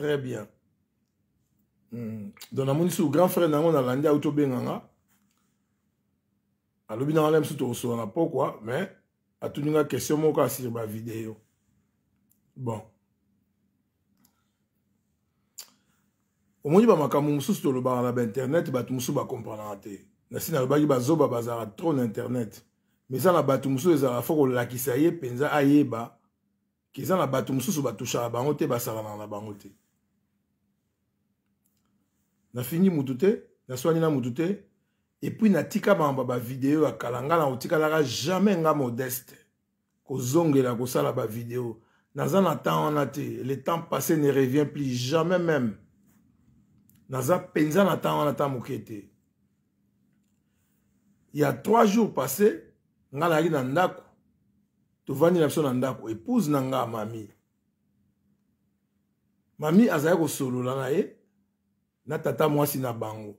très bien mm. donc namoni suku grand frère nango nalandi auti obenganga alobi nanga lamisu tokosola na pokwa mais atuni nga question moko asire bavideo bon omoni bamakambo mosusu tolobaka na bainternet bato mosusu bakomprenaka te nasi nalobaki bazoba bazalaka trop na internet me eza na bato mosusu ezalaka fo kolakisa ye mpenza ayeba ke eza na bato mosusu batushaka bango te basalanaka na bango te nafingi mutu te naswani na mutu te epuis natika bambo bavideo ya kala nga na otikalaka jamais nga modeste kozongela kosala bavideo naza na temps wana te le temps passé ne revient plus jamais même naza mpenza na temps wana ta moke te ya trois jours passé nga nayali na ndako tovandi na biso na ndako épouse na nga mami mami azali kosolola na ye na tata mwasi na bango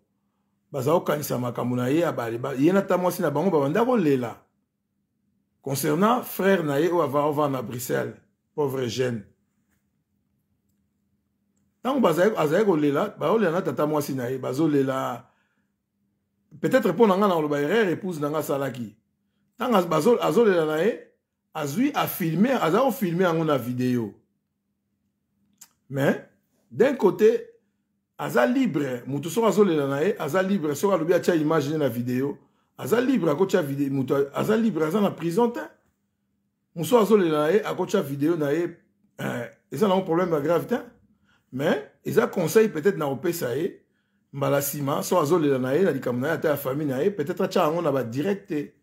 baza kokanisa makambo na ye ya baleba ye na tata mwasi na bango babanda kolela concernant frère na ye oyo avaa ovanda na bruxelles pauvre jeune ntango azali kolela baolela na tata mwasi na ye bazolela peut-être mpo na ngai na koloba erreur épouse na ngai asalaki ntango azolela na ye azwi afilme aza kofilme yango na video mais d'un côté aza libre moto soki azolela na ye aza libre soki alobi atya image ne na video aza libre akotya moto aza libre aza na prison te mosusu azolela na ye akotya video na ye eh, eza nango problème ya grave te mais eza conseil peut-être na kopesa ye mbala nsima so azolela na ye na likambo na ye ata ya famille na ye peut-être atya yango na badirect te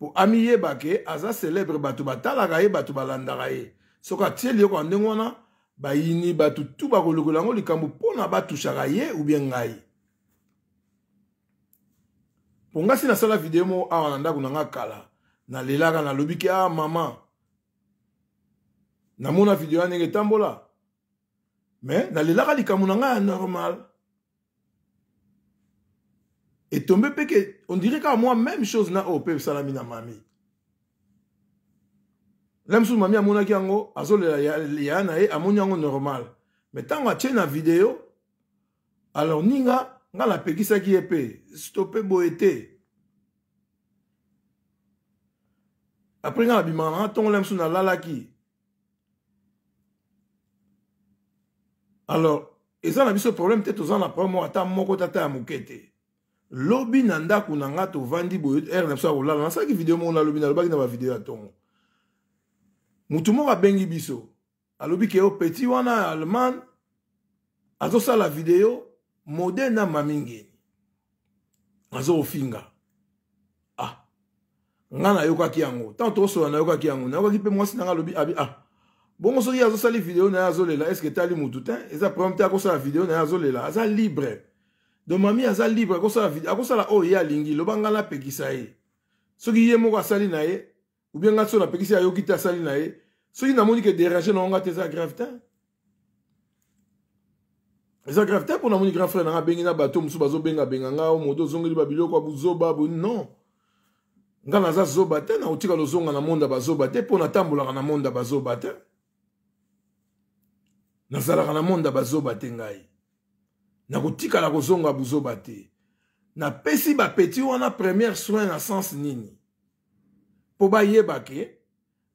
mpo amiyeba ke aza célèbre bato batalaka ye bato balandaka ye soki atieli yoko ya ndenge wana bayini bato tu bakolokola yango likambo mpona batushaka ye ubie ngai mponga si nasala video moko awa na ndako na nga kala nalelaka nalobiki a ah, mama namona video ya ndenge etambola me nalelaka likambo na ngai ya normal etombe mpe ke ondire kaka mwa même chose na oyo oh, mpe esalami na mami le mosusu mami amonaki yango azolela yaya na ye amoni yango normal me ntango atie na video alors ninga nga napekisaki ye mpe stope boye te apres nga nabimaka nanga ntongo le mosusu nalalaki alors eza na biso problème te toza na problème moko ata moko tata ya moke te lobi na ndako na nga tovandi boye ere na biso ya kolala nasalaki video moko nalobi nalobaki na bavideo ya ntongo motu moko abengi biso alobi ke yo peti wana ya allemagne azosala video modele na mamingeni azofinga ah nga nayokaki yango ntango tokosola nayokaki yango nayokaki mpe mwasi nanga alobi abi ah bongo soki azosali video na ye azolela estce etali motu te eza problème te akosala video na ye azolela aza libre don mami aza libre akosala oyo ye alingi loba nga napekisa ye soki ye moko asali na ye ou bien nga so napekisi ayoki te asali na ye soki namoni ke dérange na yonga te eza grave te eza grave te mpo namoni grand frère nanga abengi na bato mosusu bazobengabenga nga o modo ozongeli babiloko abuzoba bo non nga naza zoba te naotika lozonga na monda bazoba te mpo natambolaka na monda bazoba te nazalaka na monda bazoba te ngai nakotikala kozonga buzoba te napesi bapeti wana première soin na sens nini mpo bayeba ke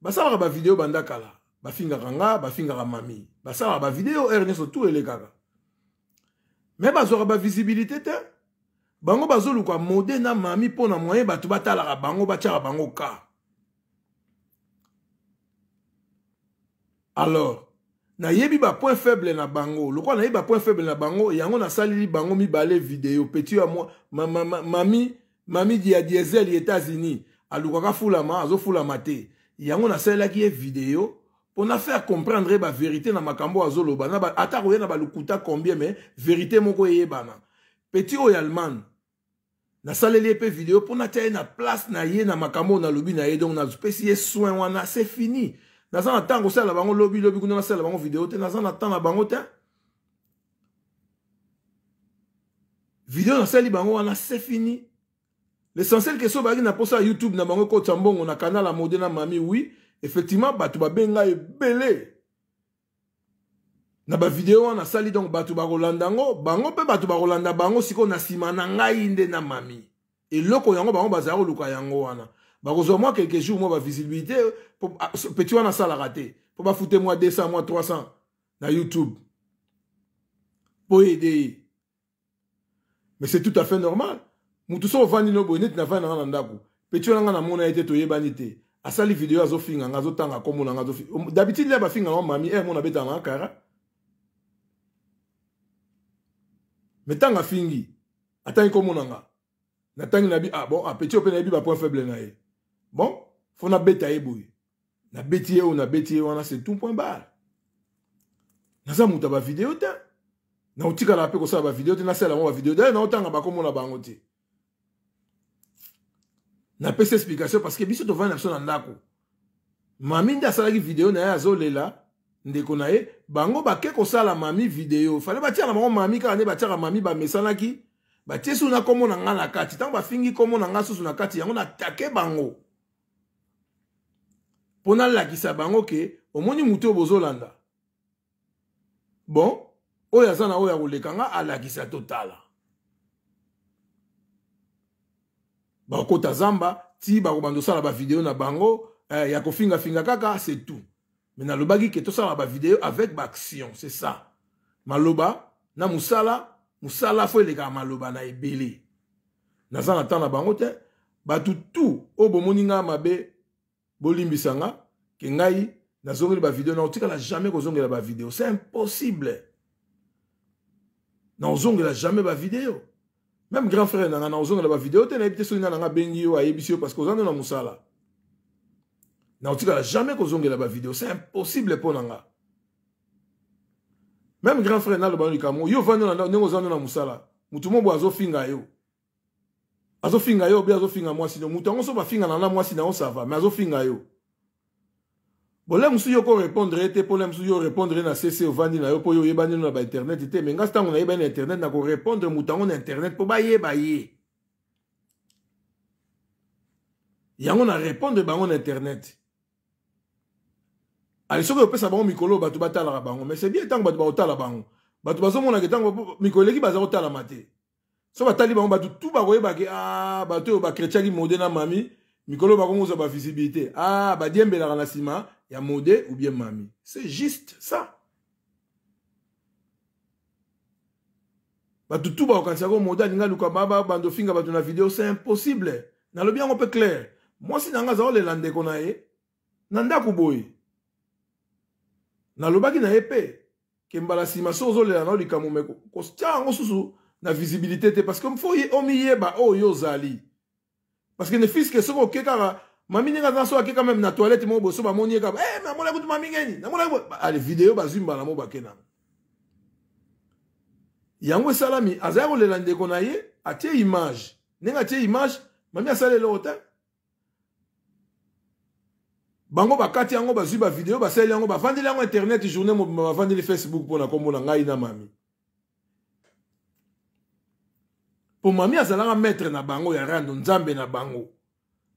basalaka bavideo banda kala bafingaka nga bafingaka mami basalaka bavideo ere nyonso tu elekaka me bazwaka bavisibilité te bango bazoluka mode na mami mpo na moyen bato batalaka bango batiaka bango ka alors nayebi bapoint faible na bango lokola nayebi bapoint faible na bango yango nasaleli bango mibale video petit ya mwa ma, ma, ma, mami mami ya diesel etats-unis alukaka fulama azofulama te yango nasalelaki ye video mpona faire comprendre bavérité na makambo oyo azoloba ata koya na balukuta combien me vérité moko eyebana peti oyo allemagne nasaleli ye mpe video mpo natya ye na place na ye na makambo oyo nalobi na ye donc napesi ye soin wana se fini naza na ntango osala bango lobilobi kuna nasala bango video te naza na ntango na bango te video nasali bango wana se fini l'essentiel ke so bazalaki na mposa ya youtube na bango ekotisa mbongo na kanal ya mode na mami wi effectivement bato babenga ebele na bavideo wana asali donc bato bakolanda yango bango mpe bato bakolanda bango sikoyo na nsima na ngai nde na mami eloko yango bango bazala koluka yango wana bakozwa mwa quelque jour mwa bavisibilité ah, petit wana asalaka te mpo bafute mwa 200 mwa 300 na youtube mpo ede ye mais c'est tout à fait normal motu so ovandi no boye neti navandi nanga na ndako peti oyo nanga namona ye te toyebani te asali video azofinga nga azotanga kombo eh, na nga dabitide ya bafinga nango mami ere mona abetaka nanga kara me ntango afingi atangi komona nga natangi nayebi ah bon apeti ah, oyo mpe nayebi bapoint faible na ye bon fo nabeta ye boye nabeti ye oyo nabeti ye wana c'est tout point barre naza moto ya bavideo te naotikalaka mpe kosala bavideo te nasala yango bavideo dale naotanga bakomona bango te napesa explication parceke biso tovandi na biso na ndako mami nde asalaki video na ye azolela ndeko na ye bango bake kosala mami video fale batiaka bango mami kaka nde batiaka mami bamesanaki batie susu na nkombo na ngai na kati ntango bafingi nkombo na ngai susu na kati yango natake bango mpo nalakisa bango ke omoni motu oyo bozolanda bon oyo aza na oyo ya koleka nga alakisa totala bakokota zamba ti bakobanda osala bavideo na bango eh, ya kofingafinga kaka c'est tout me nalobaki ke tosala bavideo avec baaction c'est ça maloba na mosala mosala fo elekaka maloba na ebele naza na ntan na bango te bato tu oyo bomoni ngai mabe bolimbisa nga ke ngai nazongeli bavideo na otikala jamais kozongela bavideo c'est impossible na ozongela jamais bavideo même grand frère nanga na ozonga na bavideo te nayebi te soki nga nanga abengi yo ayebisi yo parce que oza nde na mosala naotikala jamais kozongela bavideo c'est impossible mpo na nga même grand frère naloba no likambo yo vandi na ndenge oza nde na mosala motu mobo azofinga yo azofinga yo obe azofinga mwasi no moto yango so bafinga na na mwasi na yo sava me azofinga yo bola mosusu yo korépondre ye te mpo la mosusu yo orépondre ye na cc ovandi na yo mpo yo oyebani no na bainternet te me nga ntango nayebani na internet na korépondre moto yango na internet mpo bayeba ye yango na répondre bango na internet ali soki opesa bango mikolo bato batalaka bango mais c'est bien ntango bato bakotala bango bato bazomonaka ntango mikolo eleki baza kotalama te so batali bango bato tu bakoyebake a ah, bato oyo bakrétiaki mode na mami mikolo bakongo kozwa bavisibilité ah badiembelaka na nsima ya mode ou bien mami c'est juste ça bato tu baokanisaka mode alinga luka baba bando finga bato na video c'est impossible nalobi yango mpe clair mwasi na nga aza kolela ndeko na ye na ndako boye nalobaki na ye mpe ke mbala nsima so ozolela nao likambo me kotia yango susu na visibilité te parce que mfo omiyeba oyo ozali oh, parce que ne fiske soki oke kaka mami ndenge aza so ake kameme na toilette moko boso bamoni ye kaka e eh, namolaki kutu mami ngeni namolaki ale video bazwi mbala mo bakena yango esalami azali kolela ndeko na ye atie image ndenge atie image mami asala eloko te bango bakati yango bazwi bavideo basaleli yango bavandeli yango internet journée mobimba bavandeli facebook mpo na nkombo na ngai na mami mpo mami azalaka maître na bango ya rando nzambe na bango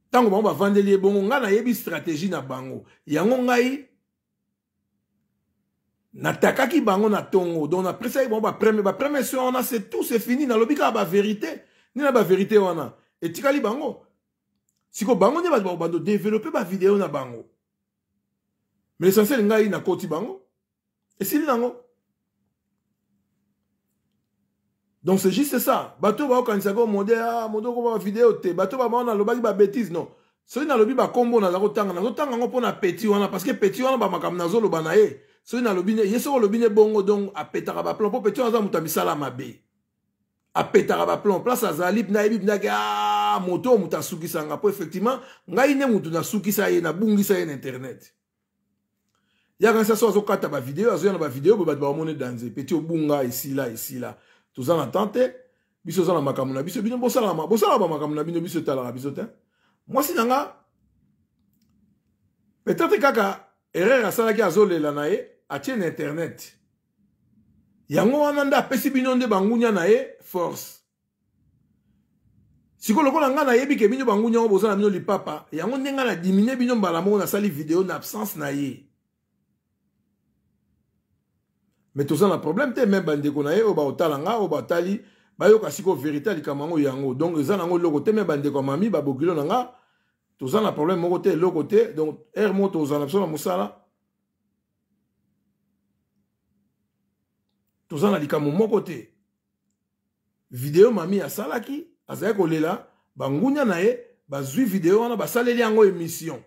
ntango bango bavandeli ye bongo ngai nayebi stratégie na bango yango ngai natakaki bango na ntongo donc napesaki bango bapreme bapremese wana c'est tout c'est fini nalobi kaka bavérité nini na bavérité wana etikali bango sikoyo bango nde bato bando développe bavideo na bango mais l'essentiel ngai nakoti bango esili nango donc c'est juste ça bato baokanisaka omode ah modoko ba bavideo te bato bamao nalobaki babétise non soki nalobi bakombo naza kotanga nazotanga yango mpo na peti wana parce que peti wana bamakambo nazoloba na ye soki nalobi ye soki olobi ne bongo donc apetaka baplan mpo peti wana aza moto ya misala mabe apetaka baplan place azali nayebi pinaki a ah, moto oyo moto asukisanga mpo effectivement ngai nde motu nasukisa ye nabungisa ye na internet yakanisa so azokata bavideo azoya na bavideo boye bato baomone danze peti obunga esila esila toza na temps te biso oza na makambo na biso bino bosalaka bamakambo na bino biso etalaka biso te mwasi na nga peut-être kaka erreur asalaki azolela na ye atie na internet yango wana nde apesi bino nde bangunia na ye force sikoyo lokola ngai nayebi ke bino bangunia yango boza na bino lipapa yango nde ngai nadimine bino mbala moko nasali video na absence na ye me toza na problème te me bandeko na ye oyo baotala nga oyo batali bayoka sikoyo vérité ya likambo yango yango donc eza nango eloko te me bandeko ya mami babokilo na nga toza na problème moko te eloko te donc aire moko tozala na biso na mosala toza na likambo moko te video mami asalaki azalaki kolela bangunya na ye bazwi video wana basaleli yango émission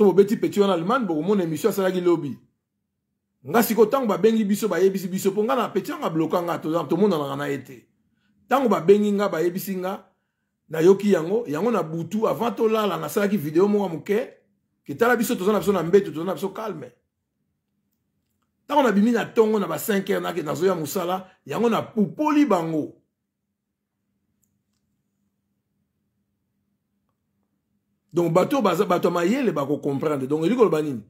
so bobeti peti wana allemagne bokomona émission asalaki lobi nga sikoyo ntango babengi biso bayebisi biso mpo nga na peti yanga bloka nga tomonanaka na ye te ntango babengi nga bayebisi nga nayoki yango yango na butu avant tolala nasalaki video moko ya moke ketala biso toza na biso na mbeto toza na biso calme ntango nabimi na ntongo na ba 5 heure nazoya mosala yango napupoli bango donc bato baza bato ya mayele bakocomprendre donc eli koloba nini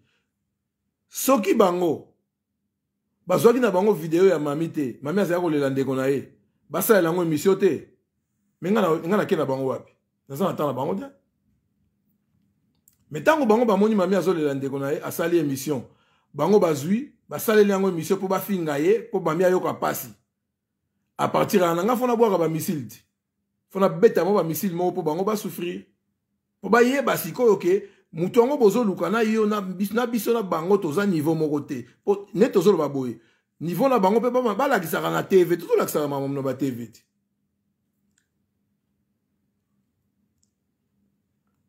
soki bango bazwaki na bango video ya mami te mami azalaki kolela ndeko na ye basalela yango émission te me nga nakei na bango wapi naza na ntan na bango te me ntango bango bamoni mami azolela ndeko na ye asali émission bango bazwi basaleli yango émission mpo bafinga ye mpo mami ayoka mpasi apartir ya nanga mpo nabwaka bamisile te mpo nabeta mo bamisile moko mpo bango basouffrir mpo bayeba sikoyo ke moto yango bozoluka na yo na biso na bango toza niveau moko te mpo ne tozoloba boye niveau na bango mpe balakisaka na tv te tolakisaka makambo na batv te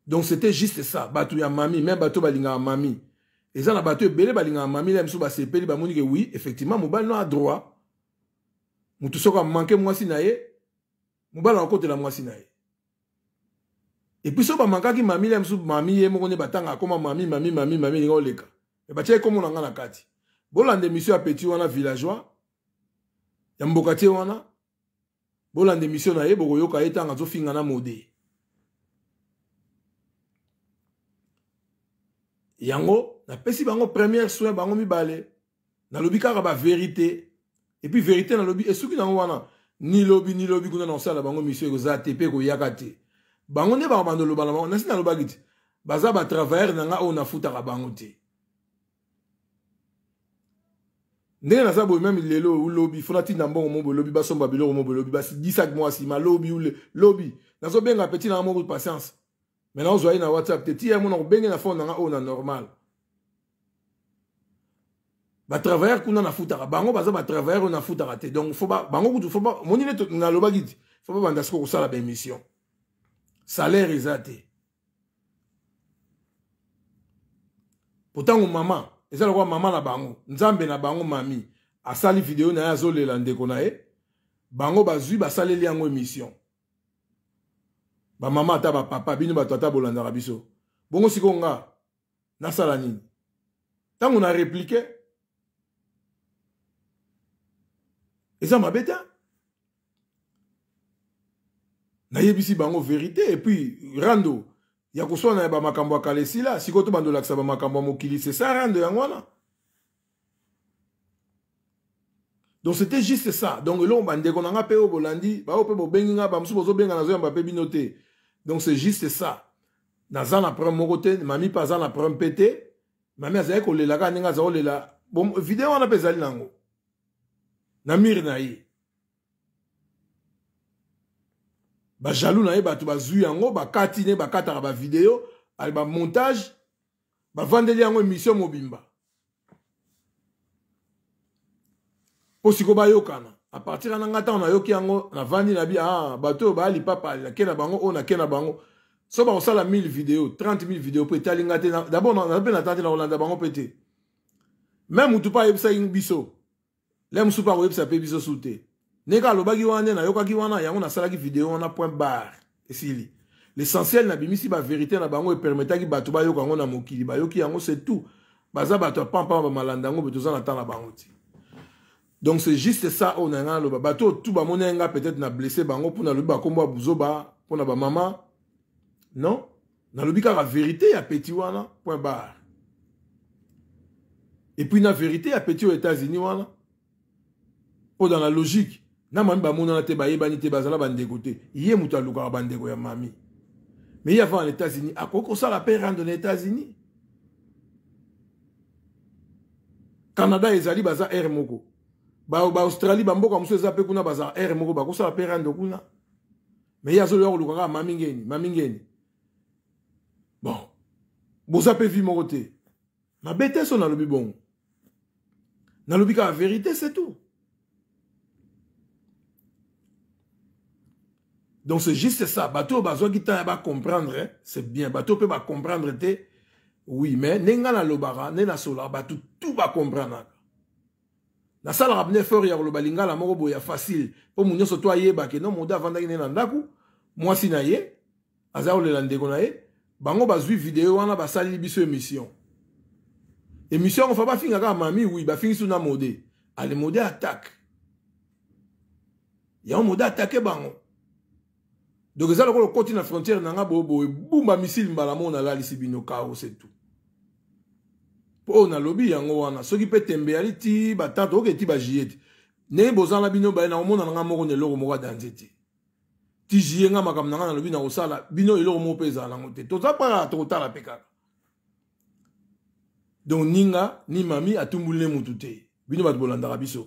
donc c'était juste ça bato ya mami même bato balingaka mami eza na bato ebele balingaka mami la miso basepeli bamoni ke oui effectivement mobali no adroit motu soko amanke mwasi na ye mobali akokotela mwasi na ye epuis so bamakaki mami le mosusu mami ye moko nde batanga akoma mami mami mami mami linga oleka me batia ekomona nga na kati bolanda émission ya petit wana villageois ya mboka tie wana bolanda émission na ye bokoyoka ye ntango azofinga na mode yango napesi bango première soin bango mibale nalobi kaka bavérité epuis vérité nalobi esuki nango wana nilobi nilobi kuna na kosala bango mission ekozala te mpe ekoyaka te bango nde baka bando olobana bango nasi nalobaki te baza batravailleur na nga oyo nafutaka bango te ndenge naza boye meme lelo olobi fona ntinda mbongo mo bolobi basomba biloko mo bolobi badisak mo asima lobi lobi nazobenga peti na nga moko patience me naozwa ye na whatsapp te ti ye mo na kobenge na fone na nga oyo na normal batravailleur kuna nafutaka bango baza batravailleur oyo nafutaka te donc fo bango kutu fo monine nalobaki te fo babanda siko kosala baémission salaire eza te pourtango mama eza lokola mama na bango nzambe na bango mami asali video na ye azolela ndeko na ye bango bazwi basaleli yango émission bamama ata bapapa bino bato ata bolandaka biso bongo sikoyo nga nasala nini ntango na replike eza mabe te nayebisi bango vérité et puis rando ya koswana ya bamakambo ya kala esila sikoyo to bandolakisa bamakambo ya mokili c'est ça rando yango wana donc c'était juste ça donc eloko bandeko na nga mpe oyo bolandi baoyo mpe bobengi nga bamosusu bozobenga nazoyamba mpe bino te donc c'est juste ça naza na preuve moko te mami mpe aza na preuve mpe te mami azali kolela kaka ndenge aza kolela video wana mpe ezali nango na mire na ye bajalou na ye bato bazwi yango bakati ne bakataka bavideo bamontage bavandeli yango émission mobimba mpo siko bayokana apartir wana nga ntango nayoki yango navandi na bi ah, bato oyo baalipapa nake na bango oyo nake na bango so bakosala 1000 video 30 000 video mpo etali nga te dabord mpe natan te na kolanda bango mpe te me motu mpe ayebisaki biso le mosu mpe akoyebisa mpe biso su te ndenge alobaki wana nde nayokaki wana yango nasalaki video wana point bar esili l'essentiel nabimisi baverité na bango epermetaki bato bayoka yango na mokili bayoki yango c'est tout baza bato ya pampama bamalanda yango mpe toza na ntan na bango ti donc c'est juste ça oyo na yanga naloba bato oyo tu bamoni yanga peut-être na blesse bango mpo nalobi bakombo ya buzoba mpo na bamama non nalobi kaka vérité ya peti wana point bar epuis na vérité ya peti oyo états-unis wana oyo dans la logique na mami bamonana te bayebani te bazala bandeko te ye moto alukaka bandeko ya mami me ye afaa na états-unis akoki kosala mpe rando na états-unis canada ezali baza aire moko baaustralie ba bamboka mosusu eza mpe kuna bazala aire moko bakosala mpe rando kuna me ye azoloya koluka kaka mami ngeni mami ngeni bon boza mpe vi moko te mabe te so nalobi bongo nalobi kaka vérité c'est tout donc c'est juste ça bato bazwaki ntan ya bacomprendre c'est bien bato mpe bacomprendre te oui mais nde ngai nalobaka nde nasolaka bato tu bacomprendraka nasalaka bne effort ya koloba lingala moko boya facile mpo mo nyonso to ayebake non modo avandaki nde na ndako mwasi na ye aza kolela ndeko na ye bango bazwi video wana basaleli biso émission émission yango fa bafinga kaka mami wi bafingisi na mode ale mode attaque yango mode attaque bango donc eza lokola okoti na frontière na nga boyoboye bumba misile mbala mo nalalisi bino kao se tout mpo nalobi yango wana soki mpe tembe yali ti batante oke ti bajie te ndenge bozala bino baye na komona na nga moko na eloko moko adanze te ti jie nga makambo na nga nalobi na kosala bino eloko moko mpe ezala nango te toza kpakaka tokotala mpe kaka donc ninga ni mami atumbuli nde mutu te bino bato bolandaka biso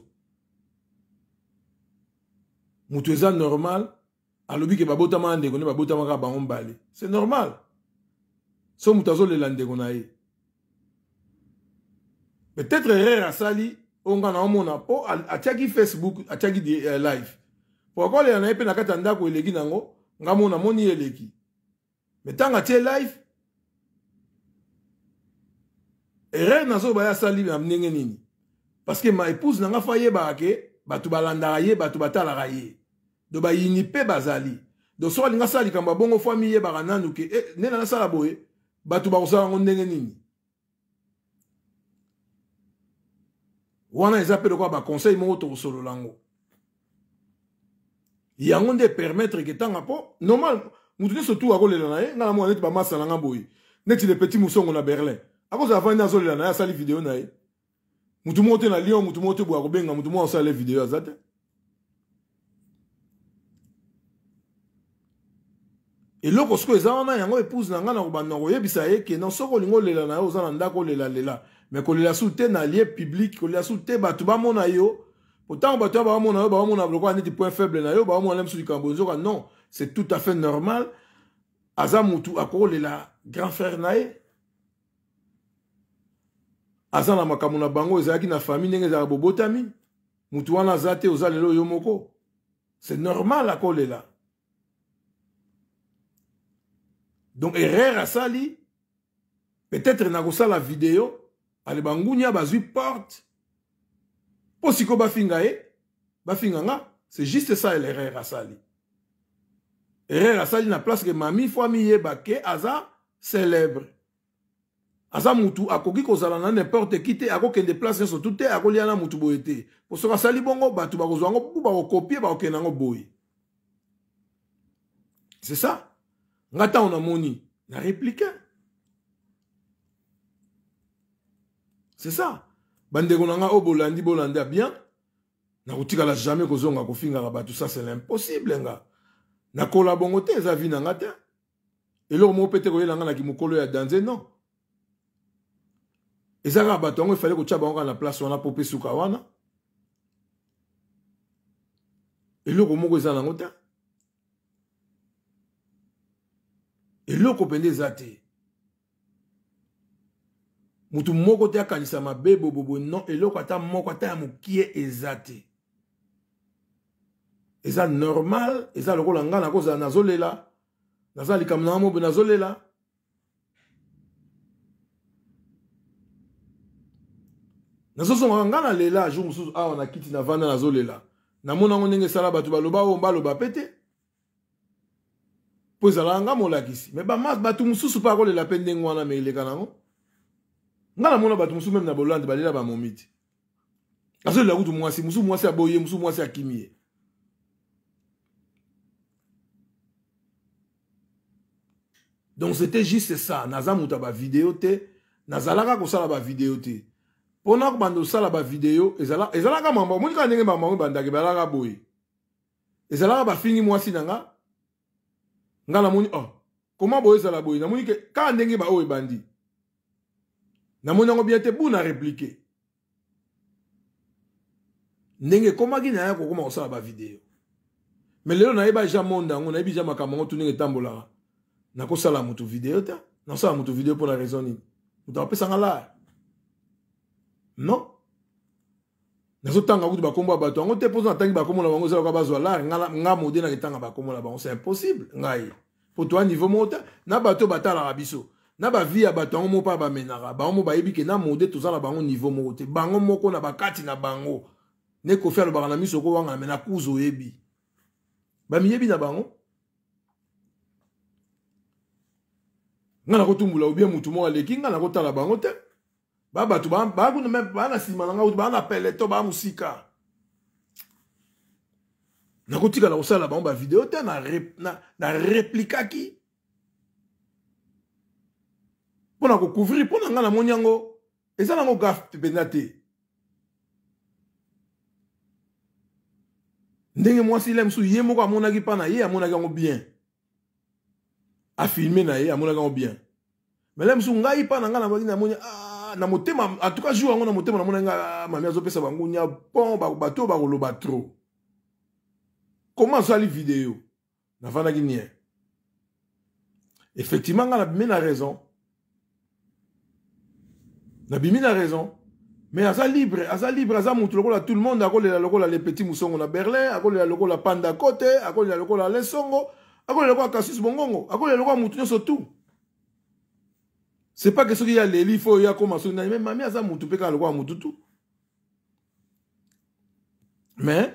mutu eza normal alobi ke babotama na ndeko nde babotamaka bango mbale c'est normal so moto azolela ndeko na ye peut-être erreur asali oyo nga na omona mpo atiaki facebook atiaki eh, live po akolela na ye mpe na kati ya ndako eleki nango nga mo namoni ye eleki me ntango atie live erreur nazoyoba ye asali na ndenge nini parce que ma épouse na nga fa yebaka ke bato balandaka ye bato batalaka ye do bayini mpe bazali do soki alingi asala likambo abongo fo amiyebaka nanu ke e eh, nde na nasala boye bato bakosala yango ndenge nini wana eza mpe lokola baconseil moko tokosolola yango yango nde epermettre ke ntanga mpo normal motu nyonso tu akolela na ye ngai namona neti bamasa nanga boye neti le petit mosongo na berlin akozala vandi azolela na ye asali video na ye motu moko te na lion motu moko te boye akobenga motu moko aosala video aza te eloko sikoyo eza wana yango épouse na ngai na kobanda koyebisa ye kenan soki olingi olela na yo oza na ndako olelalela me kolela su te na lie publike kolela su te bato bamona yo potango bato ya bamona yo bamona lokola neti point faible na yo bamona misu likambo nzoka non c'est tout à fait normal aza motu akokolela grand frère na ye aza na makambo na bango ezalaki na famille ndenge ezalaka bobotami motu wana aza te oza lelo yo moko c'est normal akolela donc erreur asali peut-être nakosala video aleba ngunia bazwi porte mpo sikoyo bafinga ye bafinga nga c'est juste ça l'erreur asali erreur asali na place ke mami fo amiyeba ke aza célèbre aza mutu akoki kozala na nimporte ki te akokende place nyonso tu te akolia na mutu boye te po soki asali bongo bato bakozwa yango mpu bakokopie bakokende yango boye c'est ça nga ntango namoni na répliqe c'est ça bandeko na nga oyo bolandi bolandi ya bien nakotikala jamais kozonga kofingaka bato ça c'est l'impossible nga nakola bongo te eza vi na nga te eloko moko mpe te koyela nga naki mokolo ya danze non eza kaka bato yango efale kotya bango kaka na place wana po mpe suka wana eloko moko eza nango te eloko mpenza eza te mutu moko te akanisa mabe bobobo non eloko ata moko ata ya mokie eza te eza normal eza lokola ngai nakozala nazolela naza likambo na mobe nazolela nazozongaka ngai nalela jour mosusu awa na kiti na vanda nazolela namonango ndenge esala bato baloba oyo mbaloba mpe te po ezalaka nga molakisi me bamaske bato mosusu mpo akolela mpe ndenge wana me eleka nango nga namona bato mosusu meme na bolande balela bamomi te azolela kutu mwasi mosusu mwasi aboye mosusu mwasi akimi ye donc c'était juste ça naza moto ya bavideo te nazalaka kosala bavideo te mpona kobanda osala bavideo ezalaka mambo omoni kaka ndenge bambango ebandaki balaka boye ezalaka bafingi mwasi na nga nga namoni oh koma boye ezala boye namoni ke kaka ndenge baoyo ebandi namoni yango bien te buna replike ndenge ekomaki na ya kokoma kosala bavideo me lelo nayebi aja monde yango nayebi ja makambo yango tu ndenge etambolaka nakosala motu video te nakosala motu video mpo na raison nini moto apesanga lare non nazotanga kutu bakombo ya bato yango te mposo natangi bakombo na bango ezalaka bazwa lare nga mode nakitanga bakombo na bango c'est impossible ngai po toa niveau moko te na bato batalaka biso na bavi ya bato yango moko mpa bamenaka bango moko bayebi ke na mode toza na bango niveau moko te bango moko na bakati na bango ne kofi alobaka na miso okowangana me na kuzu oyebi bamiyebi na bango nga nakotumbula obie motu moko aleki nga nakotala bango te ba bato baa kuna me baa na nsima na ngai kutu baa na peleto baa mosika nakotikala kosala bango bavideo te nareplikaki mpo na kocouvrir mpo na ngai namoni yango eza nango gafe mpenza te ndenge mwasi le mosusu ye moko amonaki mpa na ye amonaki yango bien afilme na ye amonaki yango bien me le mosusu ngai mpa na ngai namoni na motema en tout cas jour yango na motema namona que mami azopesa nya bon bato oyo bakoloba trop les vidéos video effectivement nga na raison a na raison mais aza libre aza libre aza motu tout le monde akolela lokola le petits musongo na berlin akolela lokola panda kote akolela lokola lesongo la lokola kasus bongongo a lokola motu nyonso tout c'est pas que soki ya leli fo oyo akóma soki nani me mami aza mutu mpe kaka lokola mutu tu mais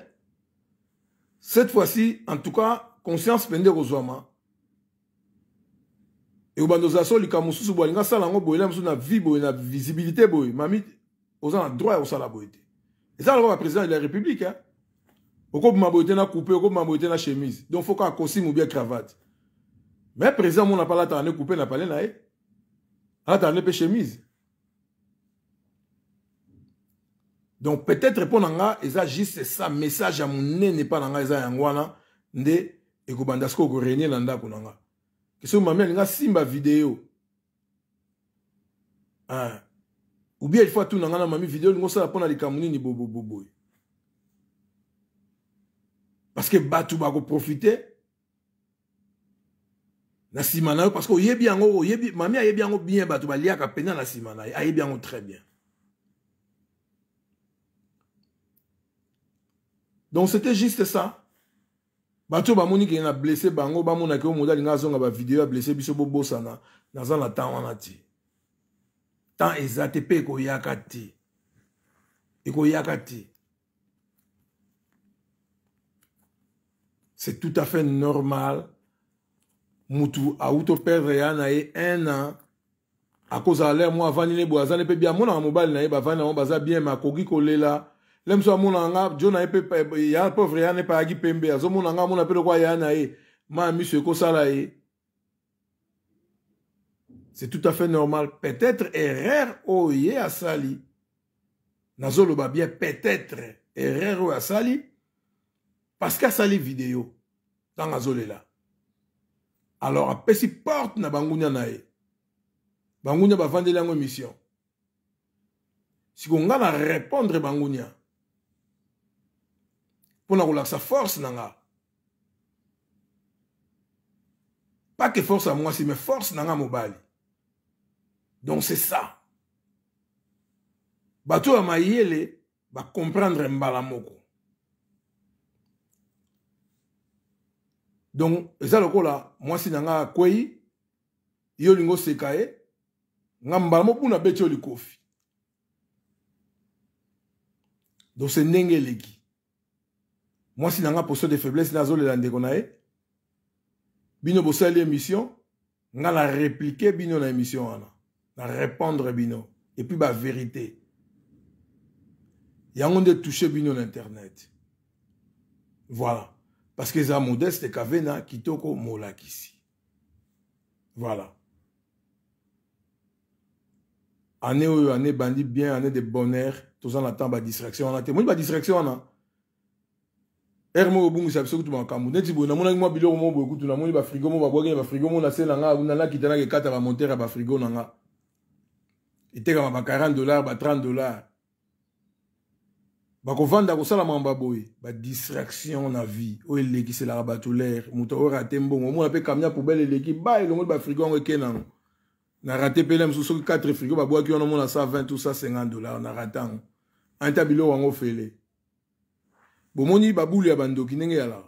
cette fois-ci en tout cas conscience mpe nde ekozwama eyobanda ozala so olika mosusu boye alinga asala yango boyela mosusu na vie boye na visibilité boye mami oza na droit ya kosala boye te eza lokola baprésident de la république okobima boye te na coupe okobima boye te na chemise donc fo kaka costume ou bien cravate mais président mo na palataka ne coupe na pale eh. na ye hata alepe chemise donc peut-être mpo na nga eza juste ça message ya monene epa na nga eza yango wana nde ekobanda sikoyo korenie na ndako na nga soki mami alinga asimba video ou bien ilfo atuna nga na mami video olingi osala mpo na likambo nini boboboboye parce que bato bakoprofite na nsima na yo parce que oyebi yango oyebi mami ayebi yango bien bato baliaka mpenza na nsima na ye ayebi yango très bien donc c'était juste ça bato bamoni kende na blesse bango bamonaki oyo moto alinga azonga bavideo ablesse biso bobosana naza na temps wana te temps eza te mpe ekoyaka te ekoyaka te c'est tout à fait normal mutu awuti operdre ya na ye un an akozala lere moko avandi ne boye aza ne mpe bien amonaka mobali na ye bavandi yango baza bien me akoki kolela le mosusu amonaka nga jo na ye mpe ya pauvre ya ne mpe ayaki pembe azomona nga amona mpe lokola ya na ye ma ya miso ekosala ye c'est tout à fait normal peut-être erreur oyo oh, ye asali nazoloba bien peut-être erreur oyo oh, asali parce que asali video ntango azolela alors apesi porte na bangunia na ye bangunia bavandeli yango émission siko nga na répondre bangunia mpo na kolakisa force na nga pas que force ya mwasi mais force na nga mobali donc c'est ça bato ya mayele bacomprendre mbala moko donc eza lokola mwasi na ngai akwei yo olingi oseka ye nga mbala mobuna beti yo likofi donc se ndenge eleki mwasi na ngai position de faiblesse na azolela ndeko na ye bino bosaleli émission nga na réplike bino na émission wana na répondre bino epuis bavérité yango nde touche bino na internet voilà parce que eza modeste kave na kitoko molakisi voilà année oyo année ebandi bien année de bonheur toza na ntan badistraction wana te moni badistraction wana ere moko obungisa biso kutu makambo neti boye namonaki mwa biloko moko boye kutu namoni bafrigo mo babwakini bafrigo mo na se na nga nanakitanaki ekata bamontere ya bafrigo na nga etekama ba 40 dollar ba 30 dollar bakovanda kosala mamba boye badistraction na vie oyo elekiselaka bato lere moto oyo rate mbongo omona mpe kamion ya poubele eleki ba elongoli bafrigo yango eke nango na rate mpele mosusu soki 4 frigo babwaki wana omona 120 to 150 dollar na rate yango anta biloko yango fele bomoni babulu ya bandoki ndenge yalaka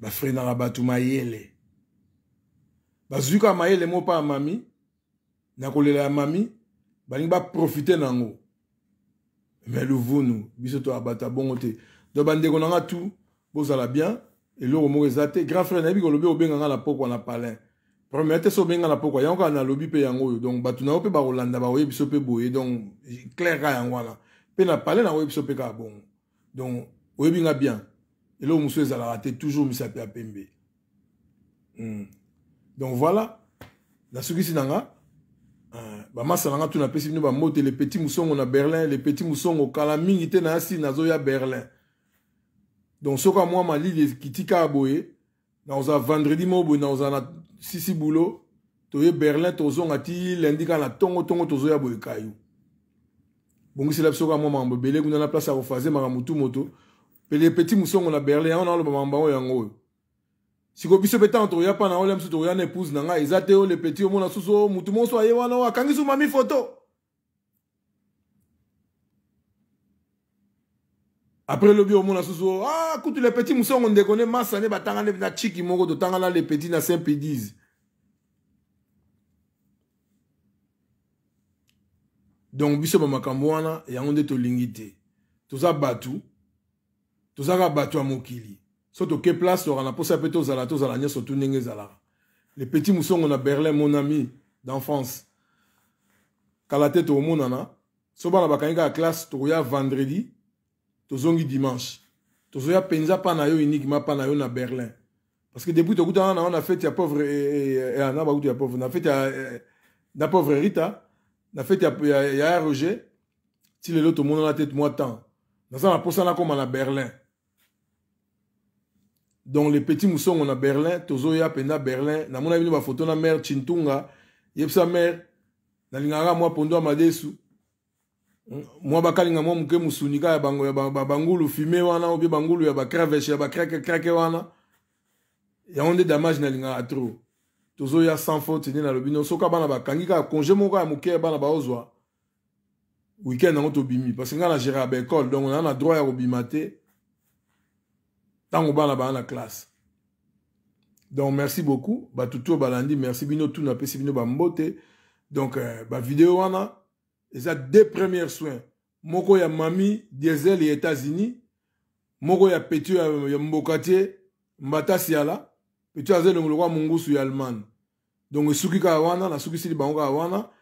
bafrenaka bato mayele bazwi kaka mayele mo mpa ya mami na kolela ya mami balingi baprofite na yango me luvunu biso toya bato ya bongo te donc bandeko na nga tu bozala bien eloko moko eza te grand frère nayebi kolobi obenga nga na pokwa na palin première te so obenga na pokwa yango kaka nalobi mpe yango oyo donc bato na yo mpe bakolanda bakoyebi biso mpe boye donc claire ka yango wana mpe na palin nakoyebi biso mpe kaka bongo donc oyebi nga bien eloko mosusu ezalaka te toujours misapi ya pembe mm. donc voilà nasukisi na nga Eh, bamasa na nga tuna apesi bino bamote le petit musongo na berlin le petit musongo kala mingi te nayasi nazoya berlin donc soki amwa malili ekiti kaka boye nakozala vendredi moko boye nakozala na sisi bulo toye berlin tozonga ti lendi kaka na ntongo-ntongo tozoya boye kayu bongisela biso kaka mwa makambo ebele kuna na place ya kofaze makambo tu moto pele petit musongo na berlin yango naoloba makambo yango yango oyo sikoyo biso mpe ntango toya mpa na olia mosusu toya na épouse na ngai eza te o le petit omona susu motu moso aye wana o akangi su mami foto après lobi omona susu ah kutu le petit mosongo ndeko nde masa nde batanga nde na chiki moko totanga na le petit na saint pédise donc biso bamakambo wana yango nde tolingi te toza bato tozaka bato ya mokili so toke place tokana mposa mpe tozala tozala nyonso tu ndenge ezalaka le petit musongo na berlin mon ami d'enfance kala te tokomonana so bana bakangi kaka classe tokoya vendredi tozongi dimanche tozoya mpenza mpa na yo uniquement mpa na yo na berlin parce que depuis tokutana na yo na fete eh, eh, eh, ya pauvre na bakutu ya pauvre na fete na pauvre rita na fete ya ya roger ti lelo tomonana te mwa temps naza na mposa nakóma na berlin donc le petit musongo na berlin tozoya mpenza berlin namona bino bafoto na mare chintunga yebisa mare nalingaka mwa pondo ya madesu mwa bakalinga mwa moke mosuni kaka ya bangulu fume wana obie bangulu ya bacraveshe ya bacrakekrake wana yango nde damage nalingaka tro tozoya sans faute nde nalobi no soka bana bakangi kaka konge moko ya moke ya bana baozwa weekend yango tobimi parce ngai na gérard baécole donc naa na droit ya kobima te ntango bana baa na classe donc merci beaucoup bato to balandi merci bino tuna apesi bino bambote donc euh, bavideo wana eza deux premières soins moko ya mami diesel ya états-unis moko ya petio ya, ya mbokatie mbata siala petio aza elongo lokwa mongusu ya allemagne donc esuki kaka wana nasukisili bango kaka wana